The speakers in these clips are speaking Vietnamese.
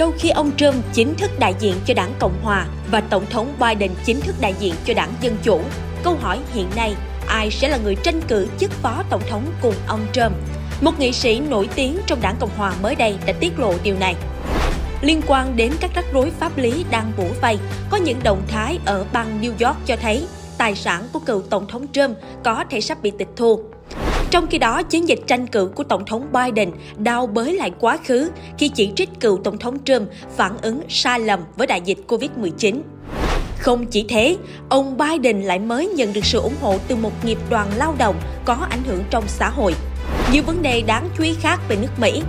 sau khi ông Trump chính thức đại diện cho đảng Cộng Hòa và Tổng thống Biden chính thức đại diện cho đảng Dân Chủ. Câu hỏi hiện nay, ai sẽ là người tranh cử chức phó tổng thống cùng ông Trump? Một nghị sĩ nổi tiếng trong đảng Cộng Hòa mới đây đã tiết lộ điều này. Liên quan đến các rắc rối pháp lý đang bủa vây, có những động thái ở bang New York cho thấy tài sản của cựu Tổng thống Trump có thể sắp bị tịch thu. Trong khi đó, chiến dịch tranh cử của Tổng thống Biden đau bới lại quá khứ khi chỉ trích cựu Tổng thống Trump phản ứng sai lầm với đại dịch Covid-19. Không chỉ thế, ông Biden lại mới nhận được sự ủng hộ từ một nghiệp đoàn lao động có ảnh hưởng trong xã hội. Nhiều vấn đề đáng chú ý khác về nước Mỹ.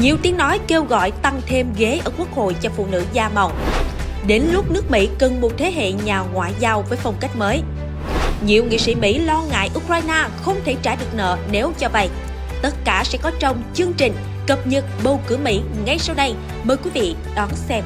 Nhiều tiếng nói kêu gọi tăng thêm ghế ở Quốc hội cho phụ nữ da màu. Đến lúc nước Mỹ cần một thế hệ nhà ngoại giao với phong cách mới. Nhiều nghị sĩ Mỹ lo ngại Ukraine không thể trả được nợ nếu cho vay. Tất cả sẽ có trong chương trình cập nhật bầu cử Mỹ ngay sau đây. Mời quý vị đón xem.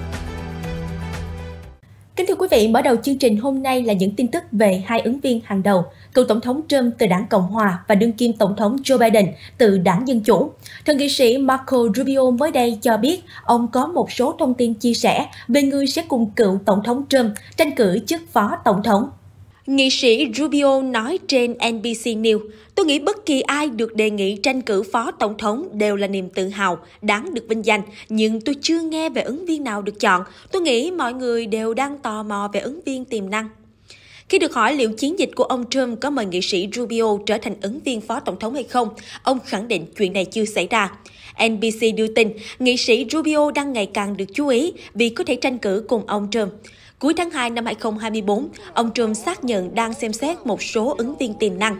Kính thưa quý vị, mở đầu chương trình hôm nay là những tin tức về hai ứng viên hàng đầu, cựu Tổng thống Trump từ đảng Cộng Hòa và đương kim Tổng thống Joe Biden từ đảng Dân Chủ. Thượng nghị sĩ Marco Rubio mới đây cho biết ông có một số thông tin chia sẻ về người sẽ cùng cựu Tổng thống Trump tranh cử chức phó Tổng thống Nghị sĩ Rubio nói trên NBC News, tôi nghĩ bất kỳ ai được đề nghị tranh cử phó tổng thống đều là niềm tự hào, đáng được vinh danh, nhưng tôi chưa nghe về ứng viên nào được chọn. Tôi nghĩ mọi người đều đang tò mò về ứng viên tiềm năng. Khi được hỏi liệu chiến dịch của ông Trump có mời nghị sĩ Rubio trở thành ứng viên phó tổng thống hay không, ông khẳng định chuyện này chưa xảy ra. NBC đưa tin, nghị sĩ Rubio đang ngày càng được chú ý vì có thể tranh cử cùng ông Trump. Cuối tháng 2 năm 2024, ông Trump xác nhận đang xem xét một số ứng viên tiềm năng.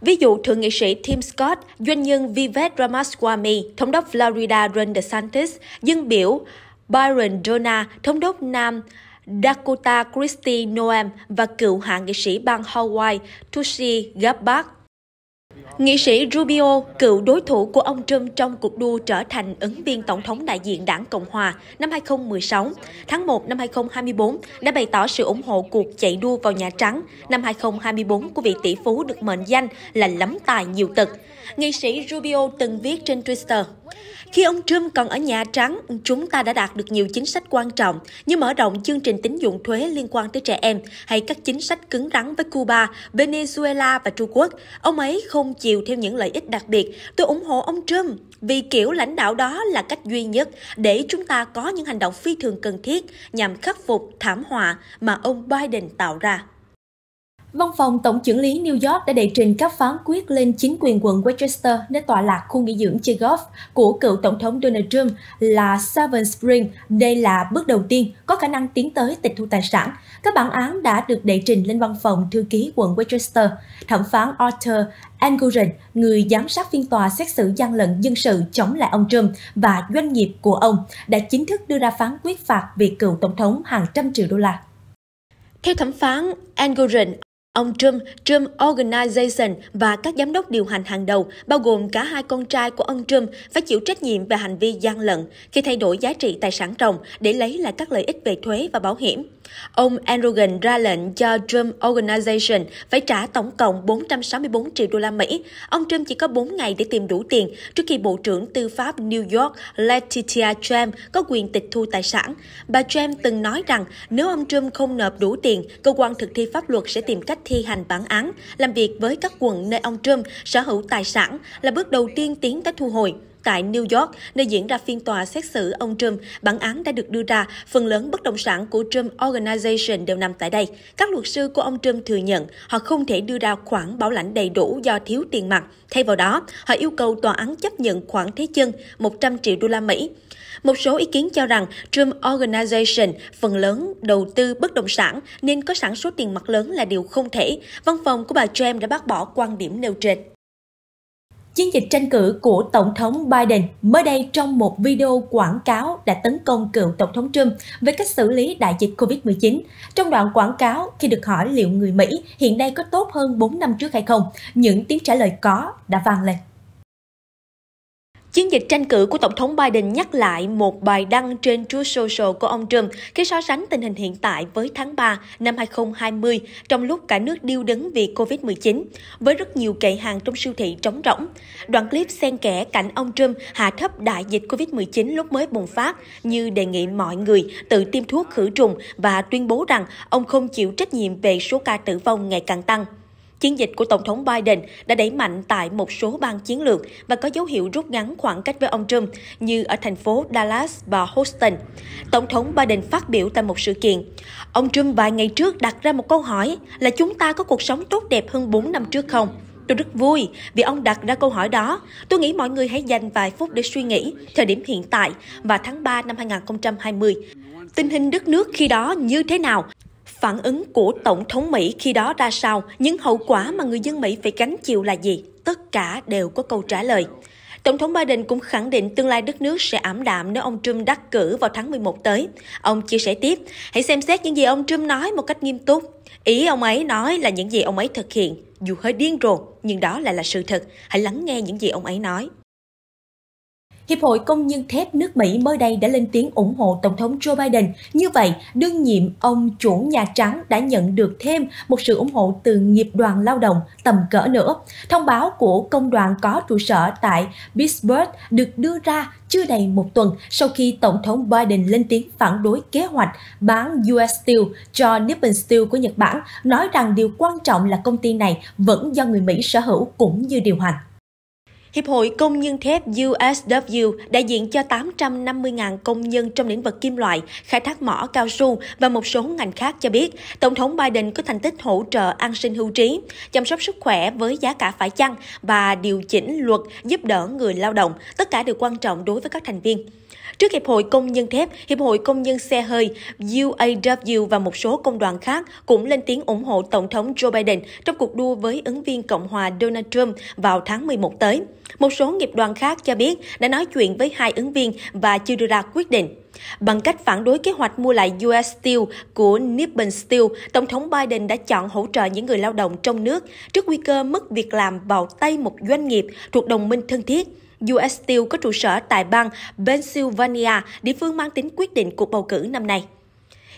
Ví dụ, thượng nghị sĩ Tim Scott, doanh nhân Vivek Ramaswamy, thống đốc Florida Ron DeSantis, dân biểu Byron Donna, thống đốc Nam Dakota Christie Noem và cựu hạ nghị sĩ bang Hawaii Tulsi Gabbard Nghị sĩ Rubio, cựu đối thủ của ông Trump trong cuộc đua trở thành ứng viên tổng thống đại diện đảng Cộng Hòa năm 2016, tháng 1 năm 2024 đã bày tỏ sự ủng hộ cuộc chạy đua vào Nhà Trắng năm 2024 của vị tỷ phú được mệnh danh là lắm tài nhiều tật. Nghị sĩ Rubio từng viết trên Twitter, khi ông Trump còn ở Nhà Trắng, chúng ta đã đạt được nhiều chính sách quan trọng như mở rộng chương trình tín dụng thuế liên quan tới trẻ em hay các chính sách cứng rắn với Cuba, Venezuela và Trung Quốc. Ông ấy không không chiều theo những lợi ích đặc biệt. Tôi ủng hộ ông Trump vì kiểu lãnh đạo đó là cách duy nhất để chúng ta có những hành động phi thường cần thiết nhằm khắc phục thảm họa mà ông Biden tạo ra. Văn phòng Tổng trưởng lý New York đã đệ trình các phán quyết lên chính quyền quận Westchester nơi tọa lạc khu nghỉ dưỡng chơi golf của cựu Tổng thống Donald Trump là Seven Spring. Đây là bước đầu tiên có khả năng tiến tới tịch thu tài sản. Các bản án đã được đệ trình lên văn phòng thư ký quận Westchester. Thẩm phán Arthur Enguren, người giám sát phiên tòa xét xử gian lận dân sự chống lại ông Trump và doanh nghiệp của ông, đã chính thức đưa ra phán quyết phạt việc cựu Tổng thống hàng trăm triệu đô la. Theo thẩm phán Enguren, Ông Trump, Trump Organization và các giám đốc điều hành hàng đầu, bao gồm cả hai con trai của ông Trump, phải chịu trách nhiệm về hành vi gian lận khi thay đổi giá trị tài sản ròng để lấy lại các lợi ích về thuế và bảo hiểm. Ông Enrogan ra lệnh cho Trump Organization phải trả tổng cộng 464 triệu đô la Mỹ. Ông Trump chỉ có 4 ngày để tìm đủ tiền trước khi Bộ trưởng Tư pháp New York Letitia Trump có quyền tịch thu tài sản. Bà Trump từng nói rằng nếu ông Trump không nộp đủ tiền, cơ quan thực thi pháp luật sẽ tìm cách thi hành bản án, làm việc với các quận nơi ông Trump sở hữu tài sản là bước đầu tiên tiến tới thu hồi tại New York, nơi diễn ra phiên tòa xét xử ông Trump. Bản án đã được đưa ra, phần lớn bất động sản của Trump Organization đều nằm tại đây. Các luật sư của ông Trump thừa nhận họ không thể đưa ra khoản bảo lãnh đầy đủ do thiếu tiền mặt. Thay vào đó, họ yêu cầu tòa án chấp nhận khoản thế chân 100 triệu đô la Mỹ. Một số ý kiến cho rằng Trump Organization phần lớn đầu tư bất động sản nên có sẵn số tiền mặt lớn là điều không thể. Văn phòng của bà James đã bác bỏ quan điểm nêu trên. Chiến dịch tranh cử của Tổng thống Biden mới đây trong một video quảng cáo đã tấn công cựu Tổng thống Trump về cách xử lý đại dịch COVID-19. Trong đoạn quảng cáo, khi được hỏi liệu người Mỹ hiện nay có tốt hơn 4 năm trước hay không, những tiếng trả lời có đã vang lên. Chiến dịch tranh cử của Tổng thống Biden nhắc lại một bài đăng trên Truth Social của ông Trump khi so sánh tình hình hiện tại với tháng 3 năm 2020 trong lúc cả nước điêu đứng vì COVID-19, với rất nhiều kệ hàng trong siêu thị trống rỗng. Đoạn clip xen kẽ cảnh ông Trump hạ thấp đại dịch COVID-19 lúc mới bùng phát như đề nghị mọi người tự tiêm thuốc khử trùng và tuyên bố rằng ông không chịu trách nhiệm về số ca tử vong ngày càng tăng. Chiến dịch của Tổng thống Biden đã đẩy mạnh tại một số bang chiến lược và có dấu hiệu rút ngắn khoảng cách với ông Trump như ở thành phố Dallas và Houston. Tổng thống Biden phát biểu tại một sự kiện. Ông Trump vài ngày trước đặt ra một câu hỏi là chúng ta có cuộc sống tốt đẹp hơn 4 năm trước không? Tôi rất vui vì ông đặt ra câu hỏi đó. Tôi nghĩ mọi người hãy dành vài phút để suy nghĩ thời điểm hiện tại và tháng 3 năm 2020. Tình hình đất nước khi đó như thế nào phản ứng của Tổng thống Mỹ khi đó ra sao, những hậu quả mà người dân Mỹ phải gánh chịu là gì, tất cả đều có câu trả lời. Tổng thống Biden cũng khẳng định tương lai đất nước sẽ ảm đạm nếu ông Trump đắc cử vào tháng 11 tới. Ông chia sẻ tiếp, hãy xem xét những gì ông Trump nói một cách nghiêm túc. Ý ông ấy nói là những gì ông ấy thực hiện, dù hơi điên rồ, nhưng đó lại là sự thật. Hãy lắng nghe những gì ông ấy nói. Hiệp hội Công nhân thép nước Mỹ mới đây đã lên tiếng ủng hộ Tổng thống Joe Biden. Như vậy, đương nhiệm ông chủ Nhà Trắng đã nhận được thêm một sự ủng hộ từ nghiệp đoàn lao động tầm cỡ nữa. Thông báo của công đoàn có trụ sở tại Pittsburgh được đưa ra chưa đầy một tuần sau khi Tổng thống Biden lên tiếng phản đối kế hoạch bán US Steel cho Nippon Steel của Nhật Bản, nói rằng điều quan trọng là công ty này vẫn do người Mỹ sở hữu cũng như điều hành. Hiệp hội Công nhân thép USW đại diện cho 850.000 công nhân trong lĩnh vực kim loại, khai thác mỏ cao su và một số ngành khác cho biết, Tổng thống Biden có thành tích hỗ trợ an sinh hưu trí, chăm sóc sức khỏe với giá cả phải chăng và điều chỉnh luật giúp đỡ người lao động, tất cả đều quan trọng đối với các thành viên. Trước Hiệp hội Công nhân thép, Hiệp hội Công nhân xe hơi UAW và một số công đoàn khác cũng lên tiếng ủng hộ Tổng thống Joe Biden trong cuộc đua với ứng viên Cộng hòa Donald Trump vào tháng 11 tới. Một số nghiệp đoàn khác cho biết đã nói chuyện với hai ứng viên và chưa đưa ra quyết định. Bằng cách phản đối kế hoạch mua lại US Steel của Nippon Steel, Tổng thống Biden đã chọn hỗ trợ những người lao động trong nước trước nguy cơ mất việc làm vào tay một doanh nghiệp thuộc đồng minh thân thiết. US Steel có trụ sở tại bang Pennsylvania, địa phương mang tính quyết định cuộc bầu cử năm nay.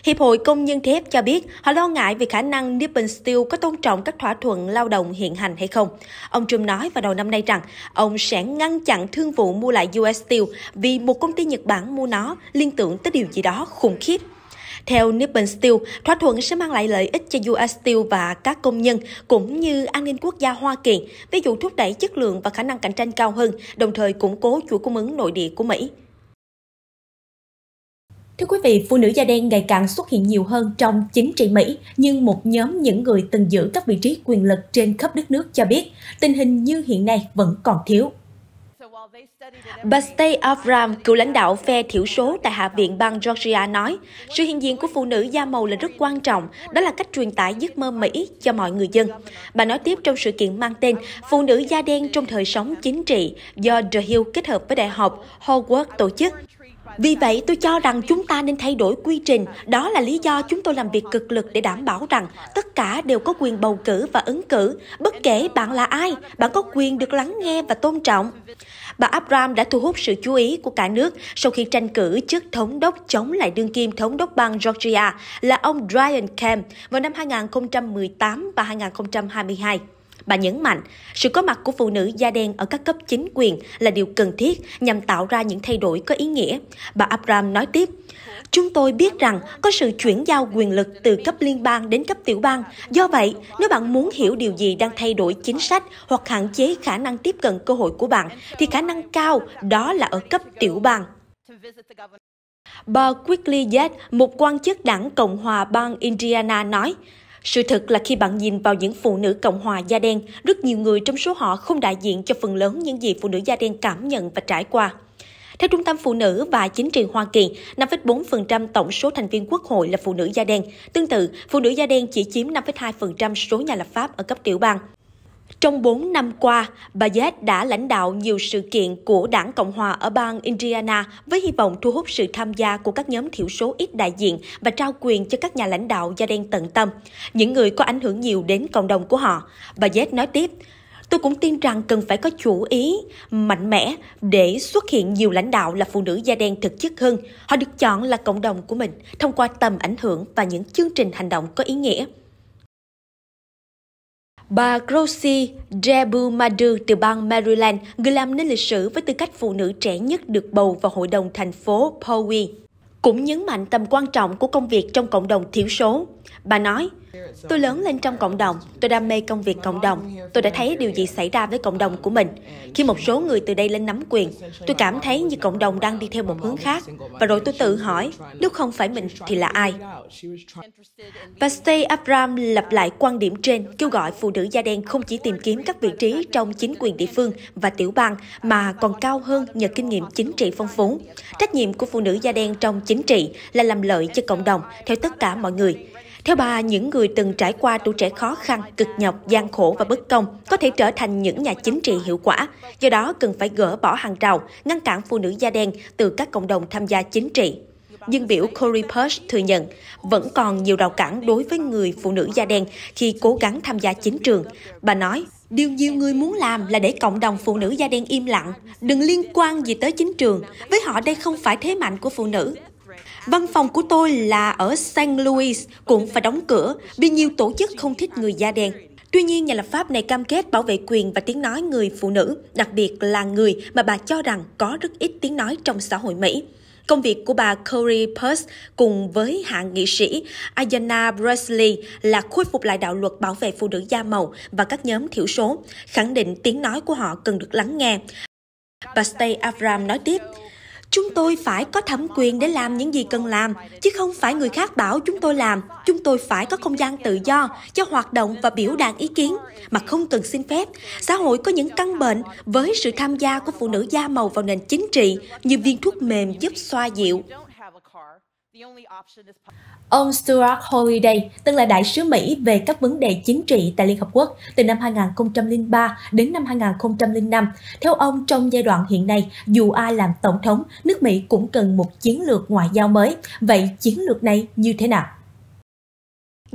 Hiệp hội Công nhân thép cho biết họ lo ngại về khả năng Nippon Steel có tôn trọng các thỏa thuận lao động hiện hành hay không. Ông Trump nói vào đầu năm nay rằng ông sẽ ngăn chặn thương vụ mua lại US Steel vì một công ty Nhật Bản mua nó liên tưởng tới điều gì đó khủng khiếp. Theo Nippon Steel, thỏa thuận sẽ mang lại lợi ích cho US Steel và các công nhân, cũng như an ninh quốc gia Hoa Kỳ, ví dụ thúc đẩy chất lượng và khả năng cạnh tranh cao hơn, đồng thời củng cố chuỗi cung ứng nội địa của Mỹ. Thưa quý vị, phụ nữ da đen ngày càng xuất hiện nhiều hơn trong chính trị Mỹ, nhưng một nhóm những người từng giữ các vị trí quyền lực trên khắp đất nước cho biết tình hình như hiện nay vẫn còn thiếu. Bà Stacey Abrams, cựu lãnh đạo phe thiểu số tại Hạ viện bang Georgia nói, sự hiện diện của phụ nữ da màu là rất quan trọng, đó là cách truyền tải giấc mơ Mỹ cho mọi người dân. Bà nói tiếp trong sự kiện mang tên Phụ nữ da đen trong thời sống chính trị do The Hill kết hợp với Đại học Howard tổ chức. Vì vậy, tôi cho rằng chúng ta nên thay đổi quy trình. Đó là lý do chúng tôi làm việc cực lực để đảm bảo rằng tất cả đều có quyền bầu cử và ứng cử. Bất kể bạn là ai, bạn có quyền được lắng nghe và tôn trọng. Bà Abram đã thu hút sự chú ý của cả nước sau khi tranh cử chức thống đốc chống lại đương kim thống đốc bang Georgia là ông Brian Kemp vào năm 2018 và 2022. Bà nhấn mạnh, sự có mặt của phụ nữ da đen ở các cấp chính quyền là điều cần thiết nhằm tạo ra những thay đổi có ý nghĩa. Bà Abram nói tiếp, Chúng tôi biết rằng có sự chuyển giao quyền lực từ cấp liên bang đến cấp tiểu bang. Do vậy, nếu bạn muốn hiểu điều gì đang thay đổi chính sách hoặc hạn chế khả năng tiếp cận cơ hội của bạn, thì khả năng cao đó là ở cấp tiểu bang. Bà Quigley Yates, một quan chức đảng Cộng hòa bang Indiana nói, sự thật là khi bạn nhìn vào những phụ nữ Cộng hòa da đen, rất nhiều người trong số họ không đại diện cho phần lớn những gì phụ nữ da đen cảm nhận và trải qua. Theo Trung tâm Phụ nữ và Chính trị Hoa Kỳ, 5,4% tổng số thành viên quốc hội là phụ nữ da đen. Tương tự, phụ nữ da đen chỉ chiếm 5,2% số nhà lập pháp ở cấp tiểu bang. Trong 4 năm qua, bà Yết đã lãnh đạo nhiều sự kiện của đảng Cộng Hòa ở bang Indiana với hy vọng thu hút sự tham gia của các nhóm thiểu số ít đại diện và trao quyền cho các nhà lãnh đạo da đen tận tâm, những người có ảnh hưởng nhiều đến cộng đồng của họ. Bà Yết nói tiếp, Tôi cũng tin rằng cần phải có chủ ý mạnh mẽ để xuất hiện nhiều lãnh đạo là phụ nữ da đen thực chất hơn. Họ được chọn là cộng đồng của mình thông qua tầm ảnh hưởng và những chương trình hành động có ý nghĩa. Bà Rosie Debu Madu từ bang Maryland, người làm nên lịch sử với tư cách phụ nữ trẻ nhất được bầu vào hội đồng thành phố Poway, cũng nhấn mạnh tầm quan trọng của công việc trong cộng đồng thiểu số. Bà nói, tôi lớn lên trong cộng đồng, tôi đam mê công việc cộng đồng. Tôi đã thấy điều gì xảy ra với cộng đồng của mình. Khi một số người từ đây lên nắm quyền, tôi cảm thấy như cộng đồng đang đi theo một hướng khác. Và rồi tôi tự hỏi, nếu không phải mình thì là ai? Và Stay Abram lặp lại quan điểm trên, kêu gọi phụ nữ da đen không chỉ tìm kiếm các vị trí trong chính quyền địa phương và tiểu bang, mà còn cao hơn nhờ kinh nghiệm chính trị phong phú. Trách nhiệm của phụ nữ da đen trong chính trị là làm lợi cho cộng đồng theo tất cả mọi người theo bà, những người từng trải qua tuổi trẻ khó khăn, cực nhọc, gian khổ và bất công có thể trở thành những nhà chính trị hiệu quả. Do đó, cần phải gỡ bỏ hàng rào, ngăn cản phụ nữ da đen từ các cộng đồng tham gia chính trị. Nhưng biểu Cory Bush thừa nhận vẫn còn nhiều rào cản đối với người phụ nữ da đen khi cố gắng tham gia chính trường. Bà nói, Điều nhiều người muốn làm là để cộng đồng phụ nữ da đen im lặng, đừng liên quan gì tới chính trường. Với họ đây không phải thế mạnh của phụ nữ. Văn phòng của tôi là ở San Luis cũng phải đóng cửa vì nhiều tổ chức không thích người da đen. Tuy nhiên, nhà lập pháp này cam kết bảo vệ quyền và tiếng nói người phụ nữ, đặc biệt là người mà bà cho rằng có rất ít tiếng nói trong xã hội Mỹ. Công việc của bà Corey Purse cùng với hạ nghị sĩ Ayanna Presley là khôi phục lại đạo luật bảo vệ phụ nữ da màu và các nhóm thiểu số, khẳng định tiếng nói của họ cần được lắng nghe. Bà Stay Avram nói tiếp, Chúng tôi phải có thẩm quyền để làm những gì cần làm, chứ không phải người khác bảo chúng tôi làm. Chúng tôi phải có không gian tự do cho hoạt động và biểu đạt ý kiến mà không cần xin phép. Xã hội có những căn bệnh với sự tham gia của phụ nữ da màu vào nền chính trị như viên thuốc mềm giúp xoa dịu Ông Stuart Holiday, từng là đại sứ Mỹ về các vấn đề chính trị tại Liên Hợp Quốc từ năm 2003 đến năm 2005. Theo ông, trong giai đoạn hiện nay, dù ai làm tổng thống, nước Mỹ cũng cần một chiến lược ngoại giao mới. Vậy chiến lược này như thế nào?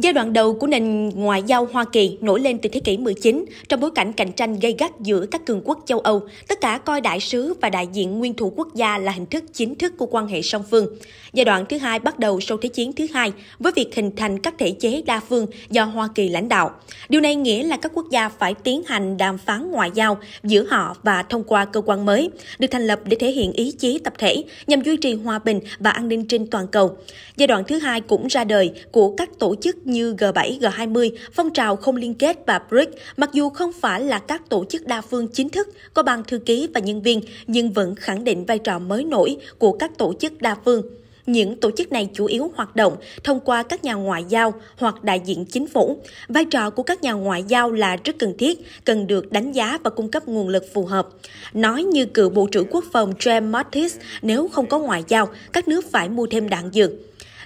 Giai đoạn đầu của nền ngoại giao Hoa Kỳ nổi lên từ thế kỷ 19 trong bối cảnh cạnh tranh gay gắt giữa các cường quốc châu Âu, tất cả coi đại sứ và đại diện nguyên thủ quốc gia là hình thức chính thức của quan hệ song phương. Giai đoạn thứ hai bắt đầu sau Thế chiến thứ hai với việc hình thành các thể chế đa phương do Hoa Kỳ lãnh đạo. Điều này nghĩa là các quốc gia phải tiến hành đàm phán ngoại giao giữa họ và thông qua cơ quan mới được thành lập để thể hiện ý chí tập thể nhằm duy trì hòa bình và an ninh trên toàn cầu. Giai đoạn thứ hai cũng ra đời của các tổ chức như G7, G20, phong trào không liên kết và BRICS, mặc dù không phải là các tổ chức đa phương chính thức, có ban thư ký và nhân viên, nhưng vẫn khẳng định vai trò mới nổi của các tổ chức đa phương. Những tổ chức này chủ yếu hoạt động thông qua các nhà ngoại giao hoặc đại diện chính phủ. Vai trò của các nhà ngoại giao là rất cần thiết, cần được đánh giá và cung cấp nguồn lực phù hợp. Nói như cựu Bộ trưởng Quốc phòng James Mattis, nếu không có ngoại giao, các nước phải mua thêm đạn dược.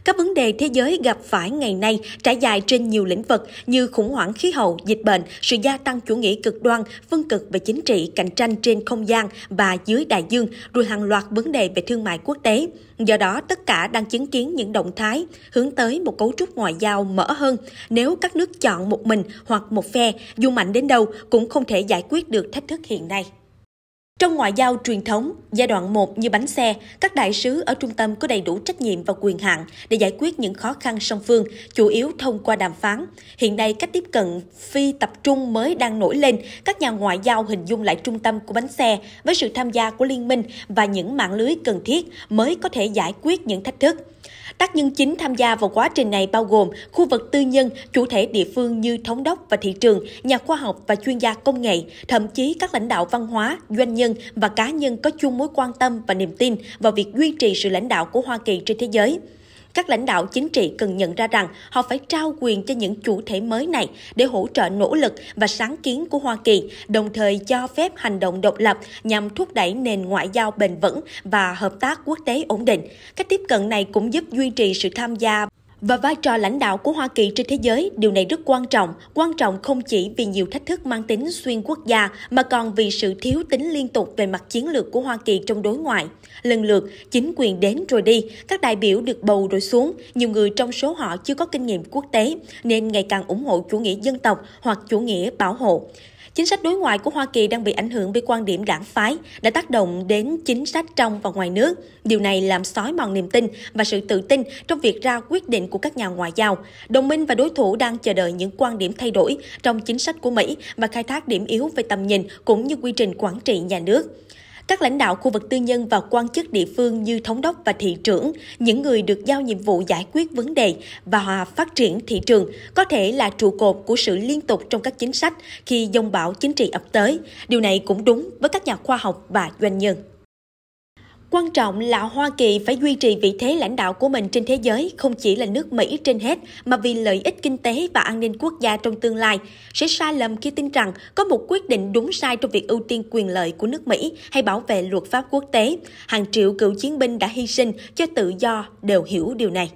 Các vấn đề thế giới gặp phải ngày nay trải dài trên nhiều lĩnh vực như khủng hoảng khí hậu, dịch bệnh, sự gia tăng chủ nghĩa cực đoan, phân cực về chính trị, cạnh tranh trên không gian và dưới đại dương, rồi hàng loạt vấn đề về thương mại quốc tế. Do đó, tất cả đang chứng kiến những động thái hướng tới một cấu trúc ngoại giao mở hơn. Nếu các nước chọn một mình hoặc một phe, dù mạnh đến đâu cũng không thể giải quyết được thách thức hiện nay. Trong ngoại giao truyền thống, giai đoạn 1 như bánh xe, các đại sứ ở trung tâm có đầy đủ trách nhiệm và quyền hạn để giải quyết những khó khăn song phương, chủ yếu thông qua đàm phán. Hiện nay, cách tiếp cận phi tập trung mới đang nổi lên, các nhà ngoại giao hình dung lại trung tâm của bánh xe với sự tham gia của liên minh và những mạng lưới cần thiết mới có thể giải quyết những thách thức. Tác nhân chính tham gia vào quá trình này bao gồm khu vực tư nhân, chủ thể địa phương như thống đốc và thị trường, nhà khoa học và chuyên gia công nghệ, thậm chí các lãnh đạo văn hóa, doanh nhân và cá nhân có chung mối quan tâm và niềm tin vào việc duy trì sự lãnh đạo của Hoa Kỳ trên thế giới các lãnh đạo chính trị cần nhận ra rằng họ phải trao quyền cho những chủ thể mới này để hỗ trợ nỗ lực và sáng kiến của Hoa Kỳ, đồng thời cho phép hành động độc lập nhằm thúc đẩy nền ngoại giao bền vững và hợp tác quốc tế ổn định. Cách tiếp cận này cũng giúp duy trì sự tham gia và vai trò lãnh đạo của Hoa Kỳ trên thế giới, điều này rất quan trọng, quan trọng không chỉ vì nhiều thách thức mang tính xuyên quốc gia mà còn vì sự thiếu tính liên tục về mặt chiến lược của Hoa Kỳ trong đối ngoại. Lần lượt, chính quyền đến rồi đi, các đại biểu được bầu rồi xuống, nhiều người trong số họ chưa có kinh nghiệm quốc tế nên ngày càng ủng hộ chủ nghĩa dân tộc hoặc chủ nghĩa bảo hộ. Chính sách đối ngoại của Hoa Kỳ đang bị ảnh hưởng bởi quan điểm đảng phái, đã tác động đến chính sách trong và ngoài nước. Điều này làm xói mòn niềm tin và sự tự tin trong việc ra quyết định của các nhà ngoại giao. Đồng minh và đối thủ đang chờ đợi những quan điểm thay đổi trong chính sách của Mỹ và khai thác điểm yếu về tầm nhìn cũng như quy trình quản trị nhà nước. Các lãnh đạo khu vực tư nhân và quan chức địa phương như thống đốc và thị trưởng, những người được giao nhiệm vụ giải quyết vấn đề và phát triển thị trường có thể là trụ cột của sự liên tục trong các chính sách khi dông bão chính trị ập tới. Điều này cũng đúng với các nhà khoa học và doanh nhân. Quan trọng là Hoa Kỳ phải duy trì vị thế lãnh đạo của mình trên thế giới, không chỉ là nước Mỹ trên hết, mà vì lợi ích kinh tế và an ninh quốc gia trong tương lai. Sẽ sai lầm khi tin rằng có một quyết định đúng sai trong việc ưu tiên quyền lợi của nước Mỹ hay bảo vệ luật pháp quốc tế. Hàng triệu cựu chiến binh đã hy sinh cho tự do đều hiểu điều này.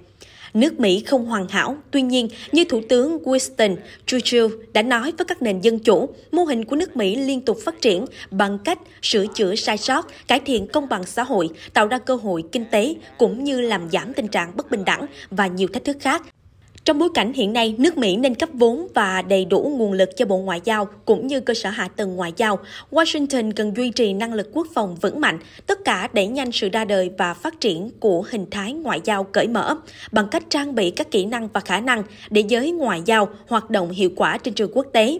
Nước Mỹ không hoàn hảo, tuy nhiên, như Thủ tướng Winston Churchill đã nói với các nền dân chủ, mô hình của nước Mỹ liên tục phát triển bằng cách sửa chữa sai sót, cải thiện công bằng xã hội, tạo ra cơ hội kinh tế cũng như làm giảm tình trạng bất bình đẳng và nhiều thách thức khác. Trong bối cảnh hiện nay, nước Mỹ nên cấp vốn và đầy đủ nguồn lực cho Bộ Ngoại giao cũng như cơ sở hạ tầng ngoại giao. Washington cần duy trì năng lực quốc phòng vững mạnh, tất cả đẩy nhanh sự ra đời và phát triển của hình thái ngoại giao cởi mở bằng cách trang bị các kỹ năng và khả năng để giới ngoại giao hoạt động hiệu quả trên trường quốc tế.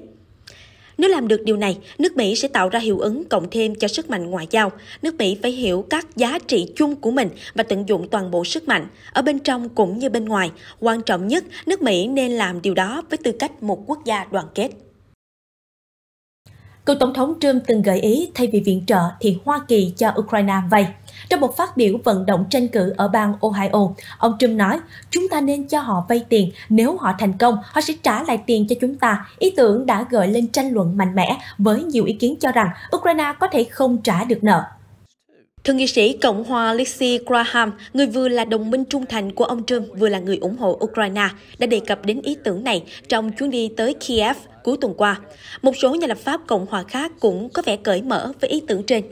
Nếu làm được điều này, nước Mỹ sẽ tạo ra hiệu ứng cộng thêm cho sức mạnh ngoại giao. Nước Mỹ phải hiểu các giá trị chung của mình và tận dụng toàn bộ sức mạnh, ở bên trong cũng như bên ngoài. Quan trọng nhất, nước Mỹ nên làm điều đó với tư cách một quốc gia đoàn kết. Cựu Tổng thống Trump từng gợi ý thay vì viện trợ thì Hoa Kỳ cho Ukraine vay. Trong một phát biểu vận động tranh cử ở bang Ohio, ông Trump nói, chúng ta nên cho họ vay tiền, nếu họ thành công, họ sẽ trả lại tiền cho chúng ta. Ý tưởng đã gợi lên tranh luận mạnh mẽ với nhiều ý kiến cho rằng Ukraine có thể không trả được nợ. Thượng nghị sĩ Cộng hòa Lindsey Graham, người vừa là đồng minh trung thành của ông Trump vừa là người ủng hộ Ukraine, đã đề cập đến ý tưởng này trong chuyến đi tới Kiev cuối tuần qua. Một số nhà lập pháp Cộng hòa khác cũng có vẻ cởi mở với ý tưởng trên.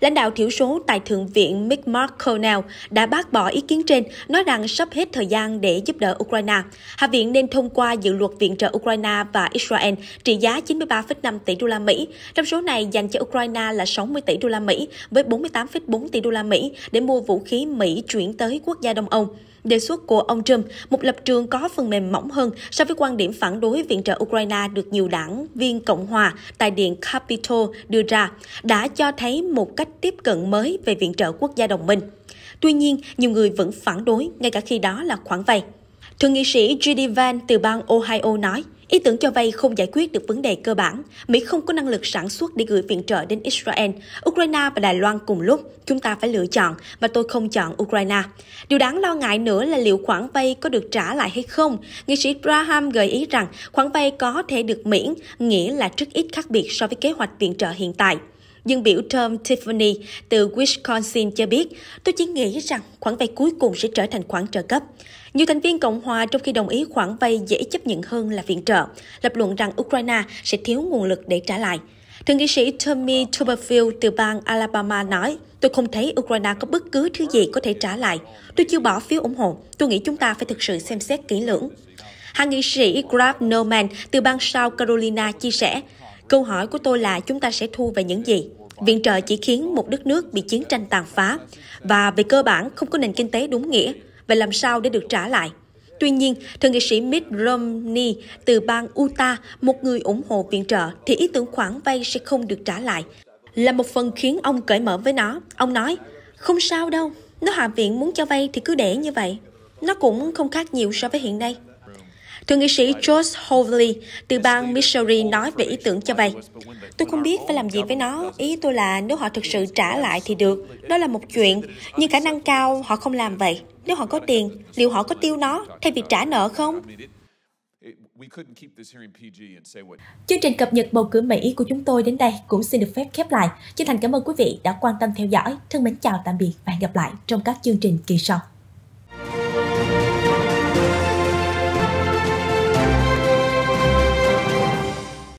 Lãnh đạo thiểu số tại Thượng viện Mick McConnell đã bác bỏ ý kiến trên, nói rằng sắp hết thời gian để giúp đỡ Ukraine. Hạ viện nên thông qua dự luật viện trợ Ukraine và Israel trị giá 93,5 tỷ đô la Mỹ. Trong số này dành cho Ukraine là 60 tỷ đô la Mỹ với 48,4 tỷ đô la Mỹ để mua vũ khí Mỹ chuyển tới quốc gia Đông Âu. Đề xuất của ông Trump, một lập trường có phần mềm mỏng hơn so với quan điểm phản đối viện trợ Ukraine được nhiều đảng viên Cộng hòa tại Điện Capitol đưa ra, đã cho thấy một cách tiếp cận mới về viện trợ quốc gia đồng minh. Tuy nhiên, nhiều người vẫn phản đối, ngay cả khi đó là khoản vay. Thượng nghị sĩ Judy Van từ bang Ohio nói, Ý tưởng cho vay không giải quyết được vấn đề cơ bản. Mỹ không có năng lực sản xuất để gửi viện trợ đến Israel, Ukraine và Đài Loan cùng lúc. Chúng ta phải lựa chọn và tôi không chọn Ukraine. Điều đáng lo ngại nữa là liệu khoản vay có được trả lại hay không. Nghị sĩ Graham gợi ý rằng khoản vay có thể được miễn, nghĩa là rất ít khác biệt so với kế hoạch viện trợ hiện tại. Dân biểu Tom Tiffany từ Wisconsin cho biết, tôi chỉ nghĩ rằng khoản vay cuối cùng sẽ trở thành khoản trợ cấp. Nhiều thành viên Cộng hòa trong khi đồng ý khoản vay dễ chấp nhận hơn là viện trợ, lập luận rằng Ukraine sẽ thiếu nguồn lực để trả lại. Thượng nghị sĩ Tommy Tuberville từ bang Alabama nói, Tôi không thấy Ukraine có bất cứ thứ gì có thể trả lại. Tôi chưa bỏ phiếu ủng hộ. Tôi nghĩ chúng ta phải thực sự xem xét kỹ lưỡng. Hạ nghị sĩ Grab Norman từ bang South Carolina chia sẻ, Câu hỏi của tôi là chúng ta sẽ thu về những gì? Viện trợ chỉ khiến một đất nước bị chiến tranh tàn phá và về cơ bản không có nền kinh tế đúng nghĩa và làm sao để được trả lại. Tuy nhiên, thượng nghị sĩ Mitt Romney từ bang Utah, một người ủng hộ viện trợ, thì ý tưởng khoản vay sẽ không được trả lại. Là một phần khiến ông cởi mở với nó, ông nói, không sao đâu, nếu Hạ viện muốn cho vay thì cứ để như vậy. Nó cũng không khác nhiều so với hiện nay. Thượng nghị sĩ George Hawley từ bang Missouri nói về ý tưởng cho vay. Tôi không biết phải làm gì với nó, ý tôi là nếu họ thực sự trả lại thì được, đó là một chuyện, nhưng khả năng cao họ không làm vậy. Nếu họ có tiền, liệu họ có tiêu nó thay vì trả nợ không? Chương trình cập nhật bầu cử Mỹ của chúng tôi đến đây cũng xin được phép khép lại. Chân thành cảm ơn quý vị đã quan tâm theo dõi. Thân mến chào tạm biệt và hẹn gặp lại trong các chương trình kỳ sau.